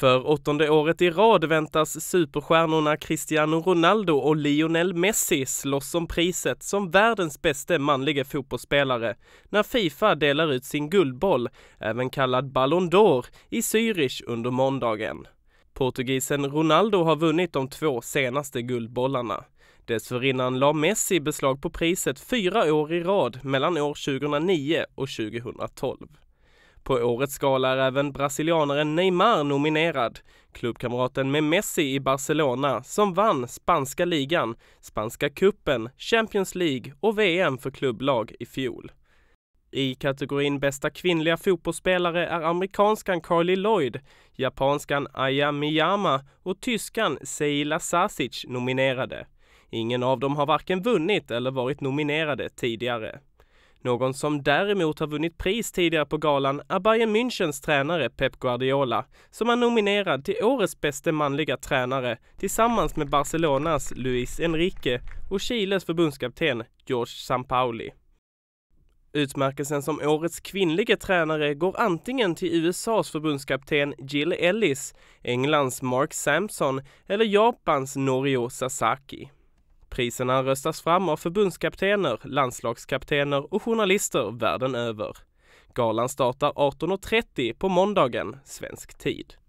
För åttonde året i rad väntas superstjärnorna Cristiano Ronaldo och Lionel Messi slåss om priset som världens bästa manliga fotbollsspelare när Fifa delar ut sin guldboll, även kallad Ballon d'Or, i Zürich under måndagen. Portugisen Ronaldo har vunnit de två senaste guldbollarna. Dessförinnan la Messi beslag på priset fyra år i rad mellan år 2009 och 2012. På årets skala är även brasilianaren Neymar nominerad. Klubbkamraten med Messi i Barcelona som vann spanska ligan, spanska kuppen, Champions League och VM för klubblag i fjol. I kategorin bästa kvinnliga fotbollsspelare är amerikanskan Carly Lloyd, japanskan Aya Miyama och tyskan Seila Sasic nominerade. Ingen av dem har varken vunnit eller varit nominerade tidigare. Någon som däremot har vunnit pris tidigare på galan är Bayern Münchens tränare Pep Guardiola, som är nominerad till årets bäste manliga tränare tillsammans med Barcelonas Luis Enrique och Chiles förbundskapten George Sampaoli. Utmärkelsen som årets kvinnliga tränare går antingen till USAs förbundskapten Jill Ellis, Englands Mark Sampson eller Japans Norio Sasaki. Priserna röstas fram av förbundskaptener, landslagskaptener och journalister världen över. Galan startar 18.30 på måndagen, svensk tid.